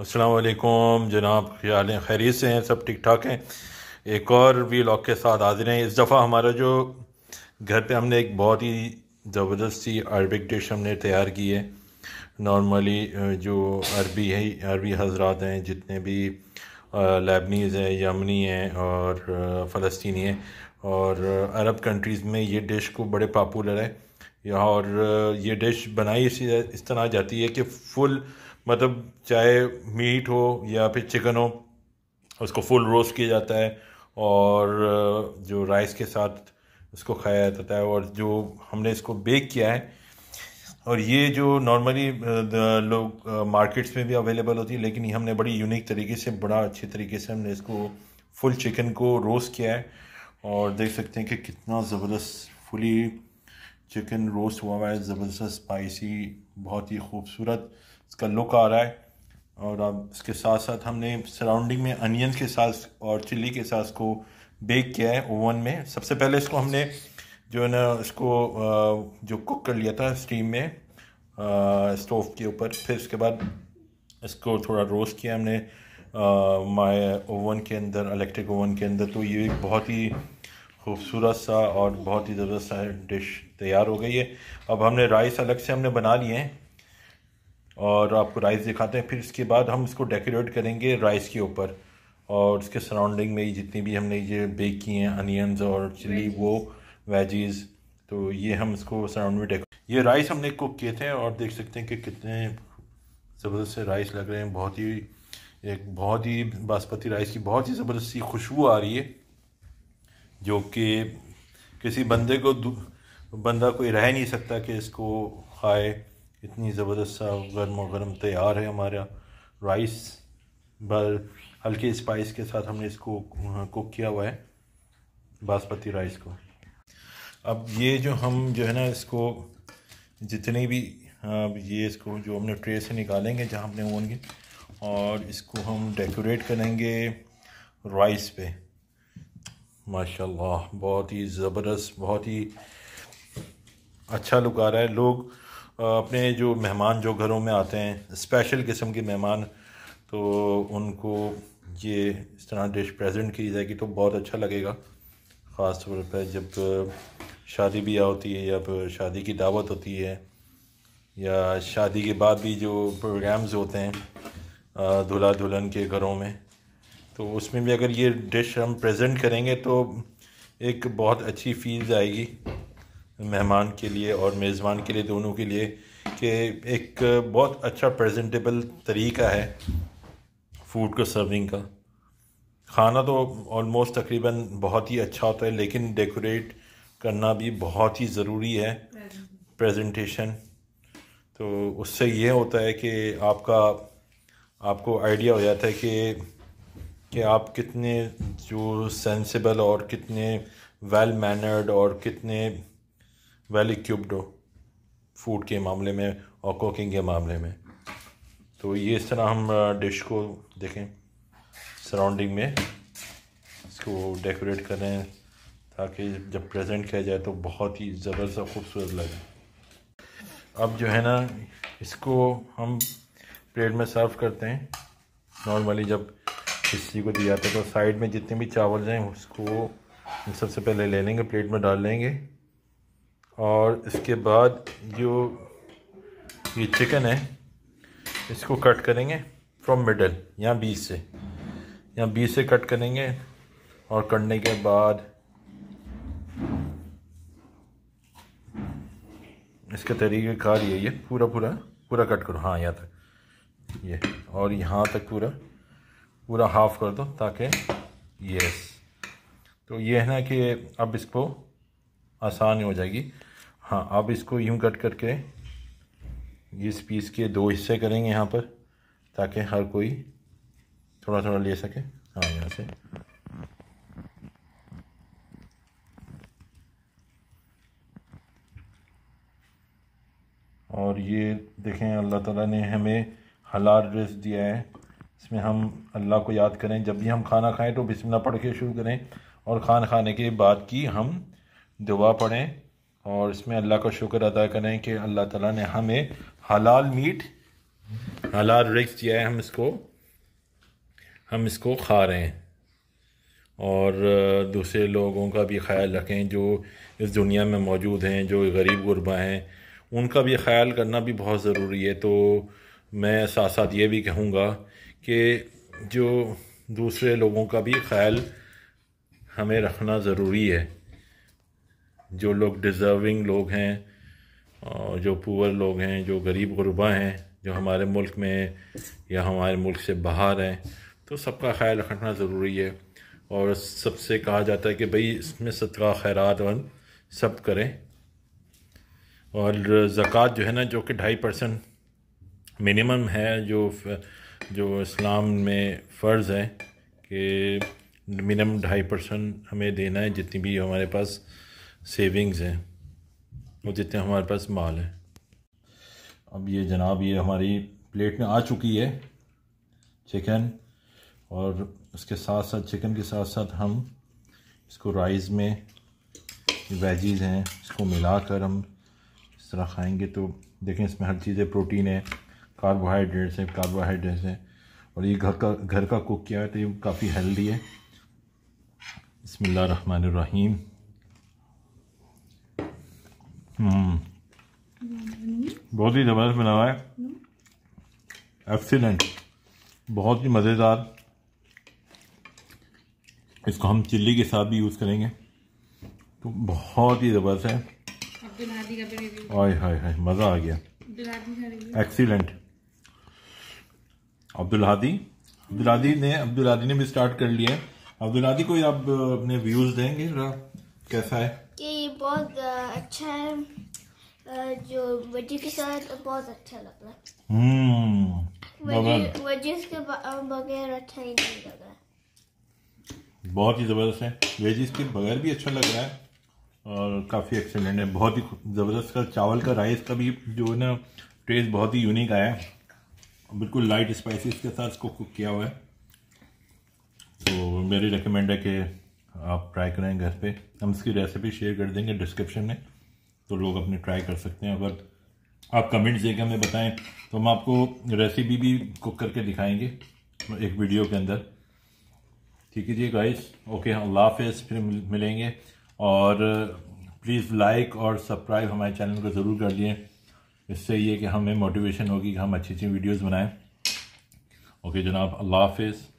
असलकुम जनाब ख्याल खैरियत से हैं सब ठीक ठाक हैं एक और भी लॉक के साथ हाजिर हैं इस दफ़ा हमारा जो घर पे हमने एक बहुत ही ज़बरदस्त सी अरबिक डिश हमने तैयार की है नॉर्मली जो अरबी है अरबी हजरात हैं जितने भी लेबनीज़ हैं यमनी हैं और फ़लस्तनी हैं और अरब कंट्रीज़ में ये डिश को बड़े पॉपुलर है और ये डिश बनाई इसी इस तरह जाती है कि फुल मतलब चाहे मीट हो या फिर चिकन हो उसको फुल रोस्ट किया जाता है और जो राइस के साथ उसको खाया जाता है और जो हमने इसको बेक किया है और ये जो नॉर्मली लोग मार्केट्स में भी अवेलेबल होती है लेकिन ये हमने बड़ी यूनिक तरीके से बड़ा अच्छे तरीके से हमने इसको फुल चिकन को रोस्ट किया है और देख सकते हैं कि कितना ज़बरदस्त फुली चिकन रोस्ट हुआ हुआ है ज़बरदस्त स्पाइसी बहुत ही खूबसूरत इसका लुक आ रहा है और अब इसके साथ साथ हमने सराउंडिंग में अनियन के साथ और चिल्ली के साथ इसको बेक किया है ओवन में सबसे पहले इसको हमने जो है ना इसको जो कुक कर लिया था स्टीम में स्टोव के ऊपर फिर उसके बाद इसको थोड़ा रोस्ट किया हमने माय ओवन के अंदर इलेक्ट्रिक ओवन के अंदर तो ये एक बहुत ही खूबसूरत सा और बहुत ही ज़बरदस्त सा डिश तैयार हो गई है अब हमने राइस अलग से हमने बना लिए हैं और आपको राइस दिखाते हैं फिर इसके बाद हम इसको डेकोरेट करेंगे राइस के ऊपर और उसके सराउंडिंग में जितनी भी हमने ये बेक किए हैं अनियंस और चिली वो वेजीज़ तो ये हम इसको सराउंड में डेको ये राइस हमने कुक किए थे और देख सकते हैं कि कितने ज़बरदस्त से राइस लग रहे हैं बहुत ही एक बहुत ही बासमती राइस की बहुत ही ज़बरदस्त सी खुशबू आ रही है जो कि किसी बंदे को बंदा कोई रह नहीं सकता कि इसको खाए इतनी ज़बरदस्त सा गर्म गर्म तैयार है हमारा राइस बल हल्के स्पाइस के साथ हमने इसको कुक हाँ, किया हुआ है बासमती राइस को अब ये जो हम जो है ना इसको जितने भी अब ये इसको जो हमने ट्रे से निकालेंगे जहाँ हमने होंगे और इसको हम डेकोरेट करेंगे राइस पे माशाल्लाह बहुत ही ज़बरदस्त बहुत ही अच्छा लुक आ रहा है लोग अपने जो मेहमान जो घरों में आते हैं स्पेशल किस्म के मेहमान तो उनको ये इस तरह डिश प्रेजेंट की जाएगी तो बहुत अच्छा लगेगा ख़ास तौर पर जब शादी ब्याह होती है या शादी की दावत होती है या शादी के बाद भी जो प्रोग्राम्स होते हैं दूल्हा दुल्हन के घरों में तो उसमें भी अगर ये डिश हम प्रेजेंट करेंगे तो एक बहुत अच्छी फील आएगी मेहमान के लिए और मेज़बान के लिए दोनों के लिए कि एक बहुत अच्छा प्रेजेंटेबल तरीका है फूड को सर्विंग का खाना तो ऑलमोस्ट तकरीबन बहुत ही अच्छा होता है लेकिन डेकोरेट करना भी बहुत ही ज़रूरी है प्रेजेंटेशन तो उससे ये होता है कि आपका आपको आइडिया हो जाता है कि कि आप कितने जो सेंसिबल और कितने वेल मैनर्ड और कितने वेल इक्विप्ड हो फूड के मामले में और कुकिंग के मामले में तो ये इस तरह हम डिश को देखें सराउंडिंग में इसको डेकोरेट करें ताकि जब प्रेजेंट किया जाए तो बहुत ही ज़बरदस्त खूबसूरत लगे अब जो है ना इसको हम प्लेट में सर्व करते हैं नॉर्मली जब किसी को दिया जाता है तो साइड में जितने भी चावल हैं उसको सबसे पहले ले लेंगे प्लेट में डाल लेंगे और इसके बाद जो ये चिकन है इसको कट करेंगे फ्रॉम मिडल यहाँ बीस से यहाँ बीस से कट करेंगे और करने के बाद इसके तरीके कार ये ये पूरा पूरा पूरा कट करो हाँ यहाँ तक ये और यहाँ तक पूरा पूरा हाफ कर दो ताकि यस तो ये है ना कि अब इसको आसानी हो जाएगी हाँ अब इसको यूं कट करके इस पीस के दो हिस्से करेंगे यहाँ पर ताकि हर कोई थोड़ा थोड़ा ले सके हाँ यहाँ से और ये देखें अल्लाह ताला ने हमें हलाल रिस्क दिया है इसमें हम अल्लाह को याद करें जब भी हम खाना खाएं तो बिस्मिल्लाह पढ़ के शुरू करें और खान खाने के बाद की हम दुआ पढ़ें और इसमें अल्लाह का शुक्र अदा करें कि अल्लाह ताला ने हमें हलाल मीट हलाल रिक्स दिया है हम इसको हम इसको खा रहे हैं और दूसरे लोगों का भी ख्याल रखें जो इस दुनिया में मौजूद हैं जो गरीब गुरबा हैं उनका भी ख्याल करना भी बहुत ज़रूरी है तो मैं साथ साथ ये भी कहूँगा कि जो दूसरे लोगों का भी ख्याल हमें रखना ज़रूरी है जो लोग डिज़र्विंग लोग हैं जो पुअर लोग हैं जो गरीब गुरबा हैं जो हमारे मुल्क में या हमारे मुल्क से बाहर हैं तो सबका ख्याल रखना ज़रूरी है और सबसे कहा जाता है कि भाई इसमें सदका खैरात वन सब करें और ज़क़़त जो है ना जो कि ढाई परसेंट मिनिमम है जो जो इस्लाम में फ़र्ज़ है कि मिनिमम ढाई परसेंट हमें देना है जितनी भी हमारे पास सेविंग्स हैं और जितने हमारे पास माल है अब ये जनाब ये हमारी प्लेट में आ चुकी है चिकन और उसके साथ साथ चिकन के साथ साथ हम इसको राइस में वेजीज़ हैं इसको मिलाकर हम इस तरह खाएंगे तो देखें इसमें हर चीज़ें प्रोटीन है कार्बोहाइड्रेट्स हैं कार्बोहाइड्रेट्स हैं और ये घर का घर का कुक किया है तो ये काफ़ी हेल्दी है बसमीम Hmm. बहुत ही ज़बरदस्त बना हुआ है एक्सीलेंट बहुत ही मज़ेदार इसको हम चिल्ली के साथ भी यूज़ करेंगे तो बहुत ही ज़बरदस्त है हाय हाय हाय मज़ा आ गया एक्सीलेंट अब्दुल हादी अब्दुल हादी ने अब्दुल हादी ने भी स्टार्ट कर लिया है अब्दुल हादी को आप अपने व्यूज़ देंगे कैसा है कि ये बहुत अच्छा है जो वेजी के साथ बहुत अच्छा लग रहा है वेजिस के बगैर अच्छा ही नहीं लग रहा बहुत ही ज़बरदस्त है वेजिस के बगैर भी अच्छा लग रहा है और काफ़ी एक्सेलेंट है बहुत ही ज़बरदस्त का चावल का राइस का भी जो है ना टेस्ट बहुत ही यूनिक आया है बिल्कुल लाइट स्पाइसेस के साथ इसको कुक किया हुआ है तो मेरी रिकमेंड है कि आप ट्राई करें घर पे हम इसकी रेसिपी शेयर कर देंगे डिस्क्रिप्शन में तो लोग अपने ट्राई कर सकते हैं अगर आप कमेंट्स देकर हमें बताएं तो हम आपको रेसिपी भी कुक करके दिखाएंगे एक वीडियो के अंदर ठीक है जी गाइस ओके अल्लाह हाफ फिर मिलेंगे और प्लीज़ लाइक और सब्सक्राइब हमारे चैनल को ज़रूर कर दिए इससे ये कि हमें मोटिवेशन होगी कि हम अच्छी अच्छी वीडियोज़ बनाएँ ओके जनाब अल्लाह हाफिज़